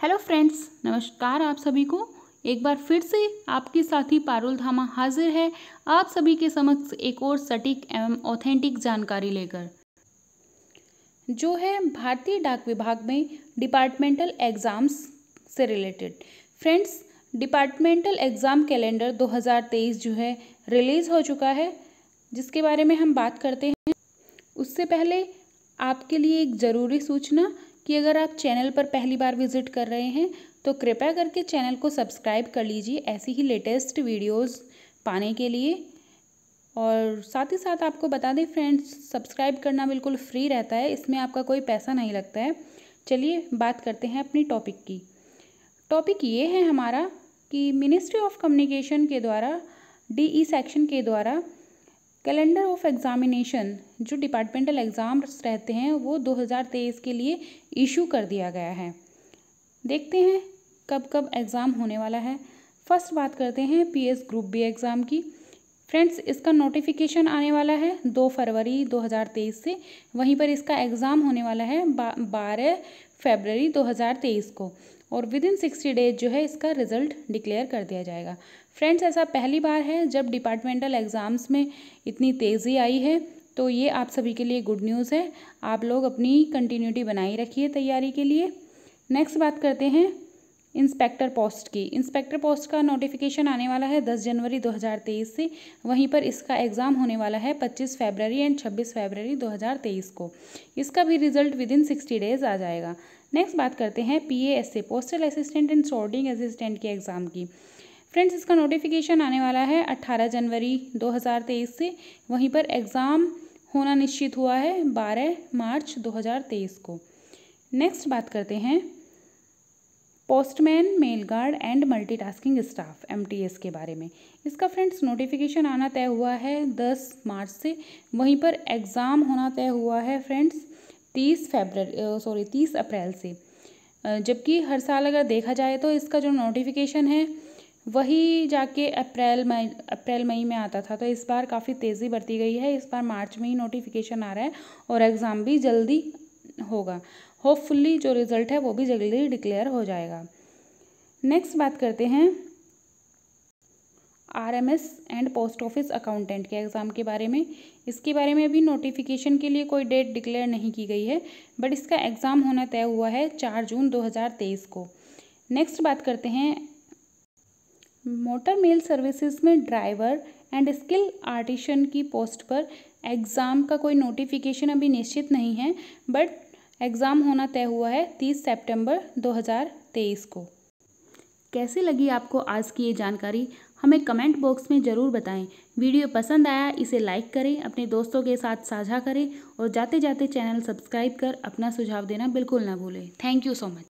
hello friends नमस्कार आप सभी को एक बार फिर से आपके साथी पारुल धामा हाजिर है आप सभी के समक्ष एक और सटीक एवं ऑथेंटिक जानकारी लेकर जो है भारतीय डाक विभाग में डिपार्टमेंटल एग्ज़ाम्स से related friends departmental exam calendar 2023 जो है रिलीज़ हो चुका है जिसके बारे में हम बात करते हैं उससे पहले आपके लिए एक ज़रूरी सूचना कि अगर आप चैनल पर पहली बार विज़िट कर रहे हैं तो कृपया करके चैनल को सब्सक्राइब कर लीजिए ऐसी ही लेटेस्ट वीडियोस पाने के लिए और साथ ही साथ आपको बता दें फ्रेंड्स सब्सक्राइब करना बिल्कुल फ्री रहता है इसमें आपका कोई पैसा नहीं लगता है चलिए बात करते हैं अपनी टॉपिक की टॉपिक ये है हमारा कि मिनिस्ट्री ऑफ कम्युनिकेशन के द्वारा डी ई सेक्शन के द्वारा कैलेंडर ऑफ एग्ज़ामिनेशन जो डिपार्टमेंटल एग्ज़ाम्स रहते हैं वो 2023 के लिए इशू कर दिया गया है देखते हैं कब कब एग्ज़ाम होने वाला है फर्स्ट बात करते हैं पीएस ग्रुप बी एग्ज़ाम की फ्रेंड्स इसका नोटिफिकेशन आने वाला है दो फरवरी 2023 से वहीं पर इसका एग्ज़ाम होने वाला है बारह फरवरी 2023 को और विद इन सिक्सटी डेज जो है इसका रिजल्ट डिक्लेयर कर दिया जाएगा फ्रेंड्स ऐसा पहली बार है जब डिपार्टमेंटल एग्ज़ाम्स में इतनी तेज़ी आई है तो ये आप सभी के लिए गुड न्यूज़ है आप लोग अपनी कंटिन्यूटी बनाए रखिए तैयारी के लिए नेक्स्ट बात करते हैं इंस्पेक्टर पोस्ट की इंस्पेक्टर पोस्ट का नोटिफिकेशन आने वाला है दस जनवरी 2023 से वहीं पर इसका एग्ज़ाम होने वाला है पच्चीस फरवरी एंड छब्बीस फरवरी 2023 को इसका भी result within sixty days आ जाएगा नेक्स्ट बात करते हैं P S A postal assistant and sorting assistant के एग्ज़ाम की फ्रेंड्स इसका नोटिफिकेशन आने वाला है अट्ठारह जनवरी तेईस से वहीं पर एग्ज़ाम होना निश्चित हुआ है बारह मार्च तेईस को नेक्स्ट बात करते हैं postman mail guard and multitasking staff M के बारे में इसका फ्रेंड्स नोटिफिकेशन आना तय हुआ है 10 मार्च से वहीं पर एग्ज़ाम होना तय हुआ है फ्रेंड्स 30 फेबर सॉरी 30 अप्रैल से जबकि हर साल अगर देखा जाए तो इसका जो नोटिफिकेशन है वही जाके अप्रैल मई अप्रैल मई में आता था तो इस बार काफ़ी तेज़ी बरती गई है इस बार मार्च में ही नोटिफिकेशन आ रहा है और एग्ज़ाम भी जल्दी होगा होपफुल्ली जो रिज़ल्ट है वो भी जल्दी डिक्लेयर हो जाएगा नेक्स्ट बात करते हैं R M S and post office accountant के एग्ज़ाम के बारे में इसके बारे में अभी नोटिफिकेशन के लिए कोई डेट डिक्लेयर नहीं की गई है बट इसका एग्ज़ाम होना तय हुआ है चार जून तेईस को नेक्स्ट बात करते हैं मोटर मेल सर्विसेज में ड्राइवर एंड स्किल आर्टिशन की पोस्ट पर एग्ज़ाम का कोई नोटिफिकेशन अभी निश्चित नहीं है बट एग्ज़ाम होना तय हुआ है तीस सितंबर 2023 को कैसी लगी आपको आज की ये जानकारी हमें कमेंट बॉक्स में ज़रूर बताएं वीडियो पसंद आया इसे लाइक करें अपने दोस्तों के साथ साझा करें और जाते जाते चैनल सब्सक्राइब कर अपना सुझाव देना बिल्कुल ना भूलें थैंक यू सो मच